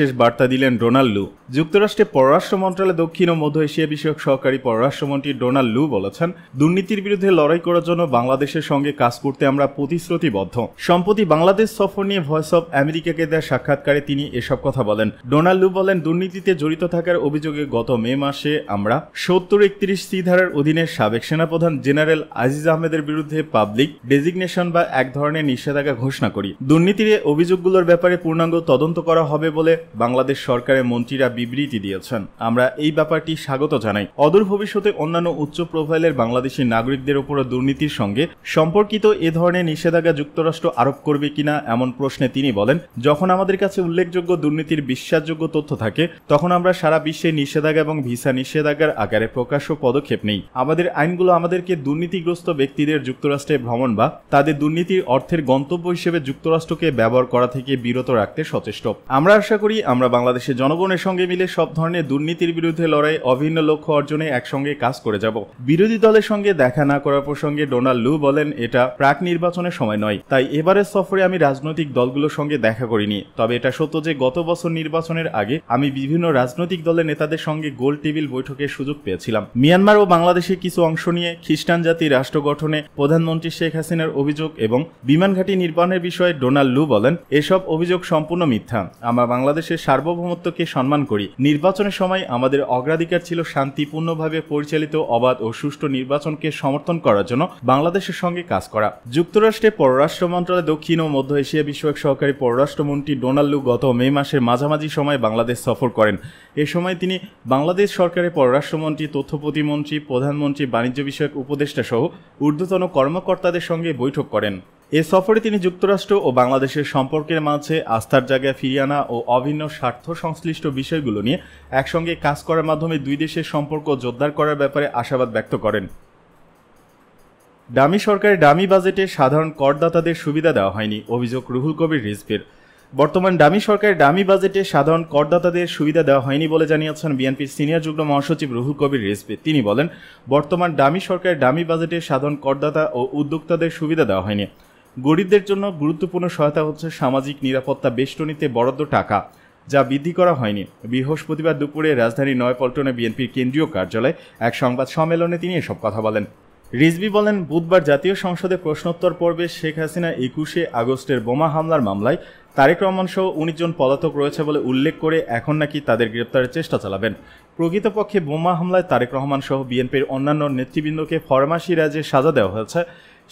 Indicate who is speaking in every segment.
Speaker 1: শেষ বার্তা দিলেন ডোনাল্ড লু যুক্তরাষ্ট্রে পররাষ্ট্র মন্ত্রালয়ে দক্ষিণ ও মধ্য এশিয়া বিষয়ক সহকারী পররাষ্ট্রমন্ত্রী ডোনাল্ড লু বলেছেন দুর্নীতির বিরুদ্ধে লড়াই করার জন্য বাংলাদেশের সঙ্গে কাজ করতে আমরা প্রতিশ্রুতিবদ্ধ সম্প্রতি বাংলাদেশ সফর নিয়ে ভয়েস অব আমেরিকাকে দেওয়া সাক্ষাৎকারে তিনি এসব কথা বলেন ডোনাল্ড লু বলেন দুর্নীতিতে জড়িত থাকার অভিযোগে গত মে মাসে আমরা সত্তর একত্রিশ সি ধারার অধীনে সাবেক সেনাপ্রধান জেনারেল আজিজ আহমেদের বিরুদ্ধে পাবলিক ডেজিগনেশন বা এক ধরনের নিষেধাজ্ঞা ঘোষণা করি দুর্নীতির অভিযোগগুলোর ব্যাপারে পূর্ণাঙ্গ তদন্ত করা হবে বলে বাংলাদেশ সরকারের মন্ত্রীরা বিবৃতি দিয়েছেন আমরা এই ব্যাপারটি স্বাগত জানাই অদূর ভবিষ্যতে অন্যান্য উচ্চ প্রোফাইলের বাংলাদেশি নাগরিকদের উপর দুর্নীতির সঙ্গে সম্পর্কিত এ ধরনের নিষেধাজ্ঞা যুক্তরাষ্ট্র আরোপ করবে কিনা এমন প্রশ্নে তিনি বলেন যখন আমাদের কাছে উল্লেখযোগ্য দুর্নীতির বিশ্বাসযোগ্য তথ্য থাকে তখন আমরা সারা বিশ্বে নিষেধাজ্ঞা এবং ভিসা নিষেধাজ্ঞার আকারে প্রকাশ্য পদক্ষেপ নেই আমাদের আইনগুলো আমাদেরকে দুর্নীতিগ্রস্ত ব্যক্তিদের যুক্তরাষ্ট্রে ভ্রমণ বা তাদের দুর্নীতির অর্থের গন্তব্য হিসেবে যুক্তরাষ্ট্রকে ব্যবহার করা থেকে বিরত রাখতে সচেষ্ট আমরা আশা করি করি আমরা বাংলাদেশের জনগণের সঙ্গে মিলে সব ধরনের দুর্নীতির বিরুদ্ধে লড়াই অভিন্ন লক্ষ্য অর্জনে একসঙ্গে কাজ করে যাব বিরোধী দলের সঙ্গে দেখা না করার প্রসঙ্গে ডোনাল্ড লু বলেন এটা প্রাক নির্বাচনের সময় নয় তাই এবারের সফরে আমি রাজনৈতিক দলগুলোর সঙ্গে দেখা করিনি তবে এটা সত্য যে গত বছর নির্বাচনের আগে আমি বিভিন্ন রাজনৈতিক দলের নেতাদের সঙ্গে গোল টেবিল বৈঠকের সুযোগ পেয়েছিলাম মিয়ানমার ও বাংলাদেশের কিছু অংশ নিয়ে খ্রিস্টান জাতি রাষ্ট্র গঠনে প্রধানমন্ত্রী শেখ হাসিনার অভিযোগ এবং বিমানঘাটি নির্মাণের বিষয়ে ডোনাল্ড লু বলেন এসব অভিযোগ সম্পূর্ণ মিথ্যা আমরা বাংলাদেশ বাংলাদেশের সার্বভৌমত্বকে সম্মান করি নির্বাচনের সময় আমাদের অগ্রাধিকার ছিল শান্তিপূর্ণভাবে পরিচালিত অবাধ ও সুষ্ঠু নির্বাচনকে সমর্থন করার জন্য বাংলাদেশের সঙ্গে কাজ করা যুক্তরাষ্ট্রে পররাষ্ট্র মন্ত্রণালয় দক্ষিণ ও মধ্য এশিয়া বিষয়ক সহকারী পররাষ্ট্রমন্ত্রী ডোনাল্ডু গত মে মাসের মাঝামাঝি সময় বাংলাদেশ সফর করেন এ সময় তিনি বাংলাদেশ সরকারের পররাষ্ট্রমন্ত্রী তথ্য প্রতিমন্ত্রী প্রধানমন্ত্রী বাণিজ্য বিষয়ক উপদেষ্টা সহ ঊর্ধ্বতন কর্মকর্তাদের সঙ্গে বৈঠক করেন এ সফরে তিনি যুক্তরাষ্ট্র ও বাংলাদেশের সম্পর্কের মাঝে আস্থার জায়গায় ফিরিয়ে আনা ও অভিন্ন স্বার্থ সংশ্লিষ্ট বিষয়গুলো নিয়ে একসঙ্গে কাজ করার মাধ্যমে দুই দেশের সম্পর্ক জোরদার করার ব্যাপারে আশাবাদ ব্যক্ত করেন ডামি সরকারের ডামি বাজেটে সাধারণ করদাতাদের সুবিধা দেওয়া হয়নি অভিযোগ রুহুল কবির রিজভির বর্তমান ডামি সরকারের ডামি বাজেটে সাধারণ করদাতাদের সুবিধা দেওয়া হয়নি বলে জানিয়েছেন বিএনপির সিনিয়র যুগ্ম মহাসচিব রুহুল কবির রেসপি তিনি বলেন বর্তমান ডামি সরকারের ডামি বাজেটে সাধারণ করদাতা ও উদ্যোক্তাদের সুবিধা দেওয়া হয়নি গরিবদের জন্য গুরুত্বপূর্ণ সহায়তা হচ্ছে সামাজিক নিরাপত্তা বেষ্টনীতে বরাদ্দ টাকা যা বৃদ্ধি করা হয়নি বৃহস্পতিবার দুপুরে রাজধানীর নয়পল্টনে বিএনপির কেন্দ্রীয় কার্যালয়ে এক সংবাদ সম্মেলনে তিনি এসব কথা বলেন রিজবি বলেন বুধবার জাতীয় সংসদে প্রশ্নোত্তর পর্বে শেখ হাসিনা একুশে আগস্টের বোমা হামলার মামলায় তারেক রহমান সহ উনিশ জন পলাতক রয়েছে বলে উল্লেখ করে এখন নাকি তাদের গ্রেপ্তারের চেষ্টা চালাবেন প্রকৃতপক্ষে বোমা হামলায় তারেক রহমান সহ বিএনপির অন্যান্য নেতৃবৃন্দকে ফরমাসি রাজ্যে সাজা দেওয়া হয়েছে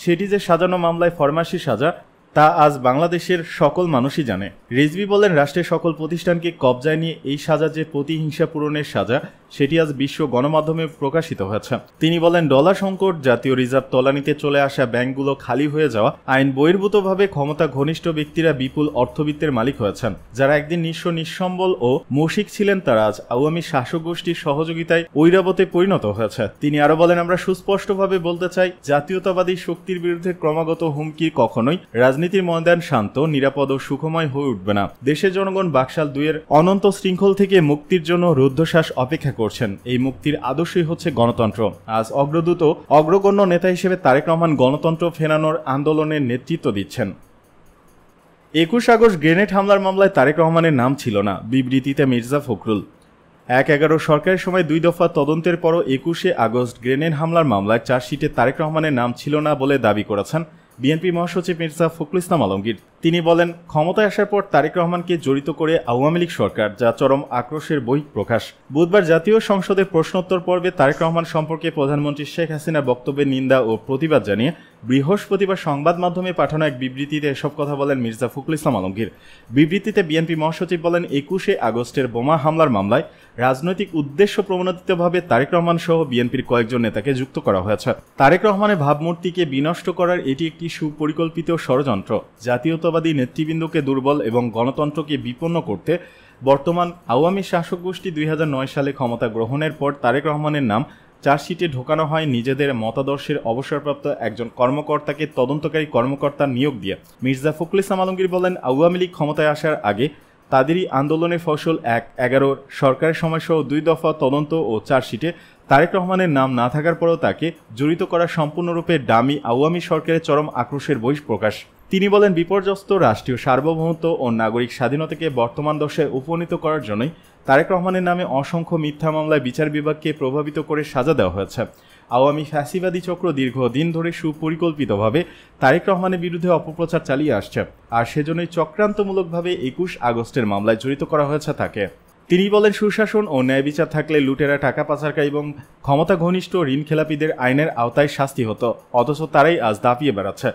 Speaker 1: সেটি যে সাজানো মামলায় ফরমাসি সাজা তা আজ বাংলাদেশের সকল মানুষই জানে রিজভি বলেন রাষ্ট্রের সকল প্রতিষ্ঠানকে কবজায় নিয়ে এই সাজা যে প্রতিহিংসা পূরণের সাজা সেটি আজ বিশ্ব গণমাধ্যমে প্রকাশিত হয়েছে তিনি বলেন ডলার সংকট জাতীয় রিজার্ভ তলানিতে চলে আসা ব্যাংকগুলো খালি হয়ে যাওয়া আইন বহির্ভূতভাবে ক্ষমতা ঘনিষ্ঠ ব্যক্তিরা বিপুল অর্থবিত্তের মালিক হয়েছেন যারা একদিন নিঃস্ব নিঃসম্বল ও মৌসিক ছিলেন তারা আজ আওয়ামী শাসক গোষ্ঠীর সহযোগিতায় ঐরাবতে পরিণত হয়েছে তিনি আরো বলেন আমরা সুস্পষ্টভাবে বলতে চাই জাতীয়তাবাদী শক্তির বিরুদ্ধে ক্রমাগত হুমকি কখনোই রাজনীতি রাজনীতির ময়দান শান্ত নিরাপদ ও সুখময় হয়ে উঠবে না দেশের জনগণ বাকশাল দুইয়ের অনন্ত শৃঙ্খল থেকে মুক্তির জন্য রুদ্ধশ্বাস অপেক্ষা করছেন এই মুক্তির আদর্শই হচ্ছে গণতন্ত্র আজ অগ্রদূত অগ্রগণ্য নেতা হিসেবে তারেক রহমান গণতন্ত্র ফেরানোর আন্দোলনের নেতৃত্ব দিচ্ছেন একুশ আগস্ট গ্রেনেড হামলার মামলায় তারেক রহমানের নাম ছিল না বিবৃতিতে মির্জা ফখরুল এক এগারো সরকারের সময় দুই দফা তদন্তের পরও একুশে আগস্ট গ্রেনেড হামলার মামলায় চার্জশিটে তারেক রহমানের নাম ছিল না বলে দাবি করেছেন বিএনপি মহাসচিব মির্জা ফখরুল ইসলাম আলমগীর তিনি বলেন ক্ষমতায় আসার পর তারেক রহমানকে জড়িত করে আওয়ামী লীগ সরকার যা চরম আক্রোশের প্রকাশ বুধবার জাতীয় সংসদের প্রশ্নোত্তর পর্বে তারেক রহমান সম্পর্কে প্রধানমন্ত্রী শেখ হাসিনার বক্তব্যের নিন্দা ও প্রতিবাদ জানিয়ে বৃহস্পতিবার সংবাদ মাধ্যমে পাঠানো এক বিবৃতিতে এসব কথা বলেন মির্জা ফখরুল ইসলাম আলমগীর বিবৃতিতে বিএনপি মহাসচিব বলেন একুশে আগস্টের বোমা হামলার মামলায় রাজনৈতিক উদ্দেশ্য প্রবণতিতভাবে তারেক রহমান সহ বিএনপির কয়েকজন নেতাকে যুক্ত করা হয়েছে তারেক রহমানের ভাবমূর্তিকে বিনষ্ট করার এটি একটি সুপরিকল্পিত ষড়যন্ত্র জাতীয়তাবাদী নেতৃবৃন্দকে দুর্বল এবং গণতন্ত্রকে বিপন্ন করতে বর্তমান আওয়ামী শাসক গোষ্ঠী দুই সালে ক্ষমতা গ্রহণের পর তারেক রহমানের নাম চার্জশিটে ঢোকানো হয় নিজেদের মতাদর্শের অবসরপ্রাপ্ত একজন কর্মকর্তাকে তদন্তকারী কর্মকর্তা নিয়োগ দিয়ে মির্জা ফখরুল ইসলাম আলমগীর বলেন আওয়ামী লীগ ক্ষমতায় আসার আগে তাদেরই আন্দোলনের ফসল এক এগারোর সরকারের সময়সহ দুই দফা তদন্ত ও চার্জশিটে তারেক রহমানের নাম না থাকার পরও তাকে জড়িত করা সম্পূর্ণরূপে ডামি আওয়ামী সরকারের চরম আক্রোশের বহিঃপ্রকাশ তিনি বলেন বিপর্যস্ত রাষ্ট্রীয় সার্বভৌমত্ব ও নাগরিক স্বাধীনতাকে বর্তমান দশায় উপনীত করার জন্যই তারেক রহমানের নামে অসংখ্য মিথ্যা মামলায় বিচার বিভাগকে প্রভাবিত করে সাজা দেওয়া হয়েছে আওয়ামী ফ্যাসিবাদী চক্র দীর্ঘদিন ধরে সুপরিকল্পিতভাবে তারেক রহমানের বিরুদ্ধে অপপ্রচার চালিয়ে আসছে আর সেজন্যই চক্রান্তমূলকভাবে একুশ আগস্টের মামলায় জড়িত করা হয়েছে তাকে তিনি বলেন সুশাসন ও ন্যায় বিচার থাকলে লুটেরা টাকা পাচারকারী এবং ক্ষমতা ঘনিষ্ঠ ঋণ খেলাপিদের আইনের আওতায় শাস্তি হতো অথচ তারাই আজ দাপিয়ে বেড়াচ্ছে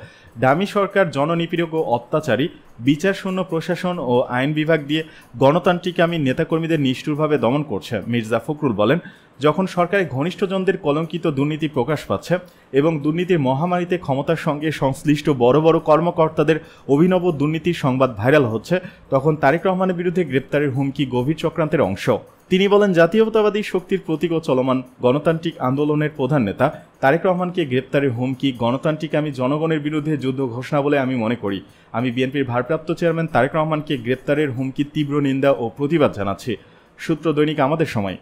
Speaker 1: দামি সরকার জননিপীড়ক ও অত্যাচারী বিচার শূন্য প্রশাসন ও আইন বিভাগ দিয়ে গণতান্ত্রিক আমি নেতাকর্মীদের নিষ্ঠুরভাবে দমন করছে মির্জা ফখরুল বলেন যখন সরকারে ঘনিষ্ঠজনদের কলঙ্কিত দুর্নীতি প্রকাশ পাচ্ছে এবং দুর্নীতির মহামারীতে ক্ষমতার সঙ্গে সংশ্লিষ্ট বড় বড় কর্মকর্তাদের অভিনব দুর্নীতির সংবাদ ভাইরাল হচ্ছে তখন তারেক রহমানের বিরুদ্ধে গ্রেপ্তারের হুমকি গভীর চক্রান্তের অংশ তিনি বলেন জাতীয়তাবাদী শক্তির প্রতীক ও চলমান গণতান্ত্রিক আন্দোলনের প্রধান নেতা তারেক রহমানকে গ্রেপ্তারের হুমকি গণতান্ত্রিক আমি জনগণের বিরুদ্ধে যুদ্ধ ঘোষণা বলে আমি মনে করি আমি বিএনপির ভারপ্রাপ্ত চেয়ারম্যান তারেক রহমানকে গ্রেপ্তারের হুমকি তীব্র নিন্দা ও প্রতিবাদ জানাচ্ছি সূত্র দৈনিক আমাদের সময়